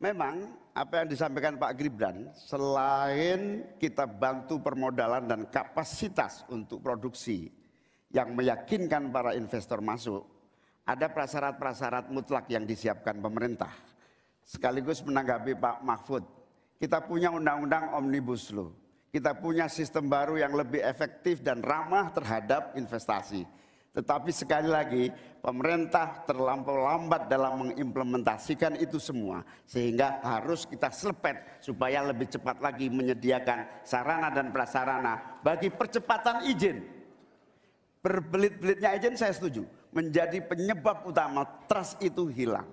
Memang apa yang disampaikan Pak Gibran, selain kita bantu permodalan dan kapasitas untuk produksi yang meyakinkan para investor masuk, ada prasyarat-prasyarat mutlak yang disiapkan pemerintah. Sekaligus menanggapi Pak Mahfud, kita punya undang-undang Omnibus Law. Kita punya sistem baru yang lebih efektif dan ramah terhadap investasi tetapi sekali lagi, pemerintah terlampau lambat dalam mengimplementasikan itu semua, sehingga harus kita selepet supaya lebih cepat lagi menyediakan sarana dan prasarana bagi percepatan izin. Berbelit-belitnya izin saya setuju, menjadi penyebab utama trust itu hilang.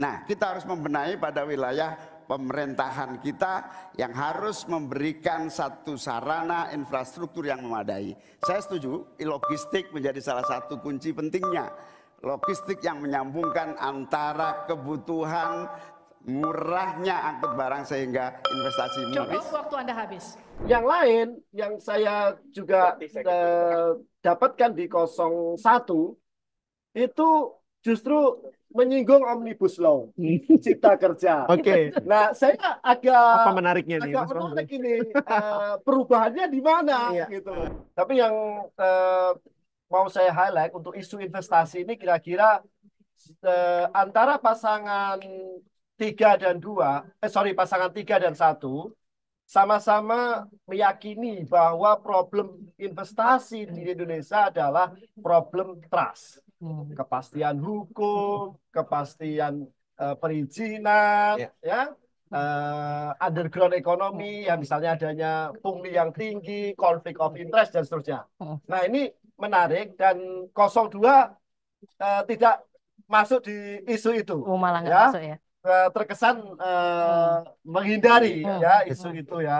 Nah, kita harus membenahi pada wilayah pemerintahan kita yang harus memberikan satu sarana infrastruktur yang memadai. Saya setuju, logistik menjadi salah satu kunci pentingnya. Logistik yang menyambungkan antara kebutuhan murahnya angkut barang sehingga investasi murah. Cukup waktu Anda habis. Yang lain yang saya juga uh, dapatkan di 01 itu justru menyinggung omnibus law cipta kerja. Oke. Okay. Nah, saya agak apa menariknya agak nih? Agak menarik ini uh, perubahannya di mana iya. gitu. Tapi yang uh, mau saya highlight untuk isu investasi ini kira-kira uh, antara pasangan tiga dan dua, eh sorry pasangan tiga dan satu sama-sama meyakini bahwa problem investasi di Indonesia adalah problem trust Hmm. kepastian hukum, kepastian uh, perizinan, ya. ya uh, underground ekonomi, ya misalnya adanya pungli yang tinggi, konflik of interest dan seterusnya. Hmm. Nah ini menarik dan 02 uh, eh, tidak masuk di isu itu. Oh, malah ya. masuk ya. Eh, terkesan uh, menghindari iya. ya isu iya. itu ya.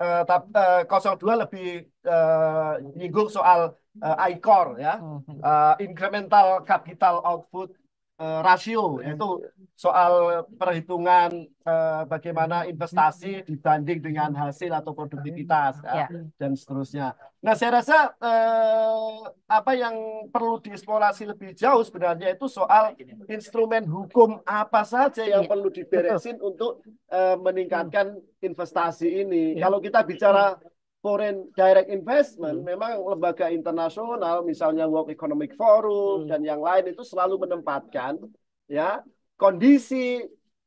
Uh, tapi uh, 02 lebih uh, nyinggung soal uh, ICOR ya, uh, incremental capital output uh, rasio yaitu soal perhitungan uh, bagaimana investasi dibanding dengan hasil atau produktivitas ya, ya. dan seterusnya. Nah, saya rasa uh, apa yang perlu dieksplorasi lebih jauh sebenarnya itu soal instrumen hukum apa saja yang ya. perlu diberesin untuk uh, meningkatkan investasi ini. Ya. Kalau kita bicara foreign direct investment hmm. memang lembaga internasional misalnya World Economic Forum hmm. dan yang lain itu selalu menempatkan ya kondisi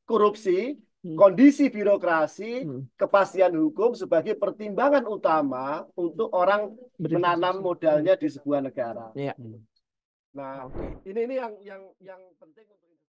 korupsi, hmm. kondisi birokrasi, hmm. kepastian hukum sebagai pertimbangan utama untuk orang menanam modalnya di sebuah negara. Ya. Nah, okay. ini ini yang yang yang penting untuk